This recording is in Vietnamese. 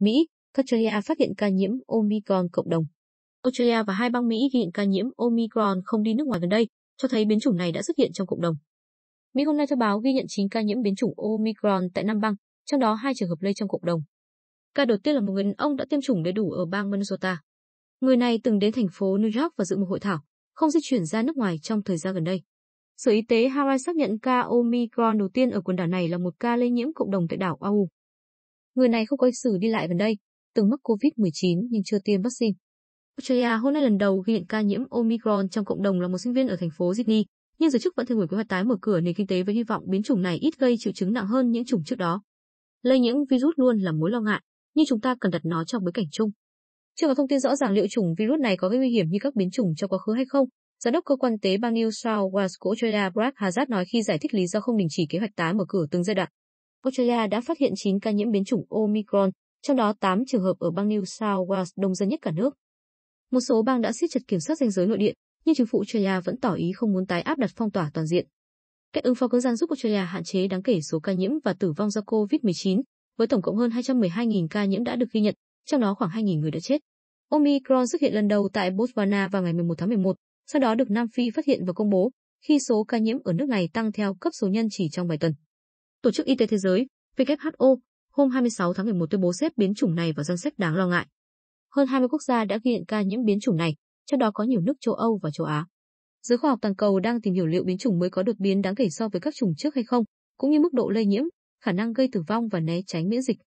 Mỹ, Australia phát hiện ca nhiễm Omicron cộng đồng. Australia và hai bang Mỹ ghi nhận ca nhiễm Omicron không đi nước ngoài gần đây, cho thấy biến chủng này đã xuất hiện trong cộng đồng. Mỹ hôm nay cho báo ghi nhận 9 ca nhiễm biến chủng Omicron tại năm bang, trong đó hai trường hợp lây trong cộng đồng. Ca đầu tiên là một người đàn ông đã tiêm chủng đầy đủ ở bang Minnesota. Người này từng đến thành phố New York và dự một hội thảo, không di chuyển ra nước ngoài trong thời gian gần đây. Sở Y tế Hawaii xác nhận ca Omicron đầu tiên ở quần đảo này là một ca lây nhiễm cộng đồng tại đảo Oahu. Người này không có lịch sử đi lại gần đây, từng mắc COVID-19 nhưng chưa tiêm vaccine. Australia hôm nay lần đầu ghi nhận ca nhiễm Omicron trong cộng đồng là một sinh viên ở thành phố Sydney, nhưng giới chức vẫn theo đuổi kế hoạch tái mở cửa nền kinh tế với hy vọng biến chủng này ít gây triệu chứng nặng hơn những chủng trước đó. Lây nhiễm virus luôn là mối lo ngại, nhưng chúng ta cần đặt nó trong bối cảnh chung. Chưa có thông tin rõ ràng liệu chủng virus này có gây nguy hiểm như các biến chủng trong quá khứ hay không. Giám đốc cơ quan tế bang New South Wales của Australia Brad Hazard nói khi giải thích lý do không đình chỉ kế hoạch tái mở cửa từng giai đoạn. Australia đã phát hiện 9 ca nhiễm biến chủng Omicron, trong đó 8 trường hợp ở bang New South Wales đông dân nhất cả nước. Một số bang đã siết chặt kiểm soát ranh giới nội địa, nhưng chính phủ Australia vẫn tỏ ý không muốn tái áp đặt phong tỏa toàn diện. Cách ứng phó cứng rắn giúp Australia hạn chế đáng kể số ca nhiễm và tử vong do COVID-19, với tổng cộng hơn 212.000 ca nhiễm đã được ghi nhận, trong đó khoảng 2.000 người đã chết. Omicron xuất hiện lần đầu tại Botswana vào ngày 11 tháng 11, sau đó được Nam Phi phát hiện và công bố, khi số ca nhiễm ở nước này tăng theo cấp số nhân chỉ trong vài tuần. Tổ chức Y tế Thế giới WHO hôm 26 tháng 11 tuyên bố xếp biến chủng này vào danh sách đáng lo ngại. Hơn 20 quốc gia đã ghi nhận ca nhiễm biến chủng này, trong đó có nhiều nước châu Âu và châu Á. Giới khoa học toàn cầu đang tìm hiểu liệu biến chủng mới có đột biến đáng kể so với các chủng trước hay không, cũng như mức độ lây nhiễm, khả năng gây tử vong và né tránh miễn dịch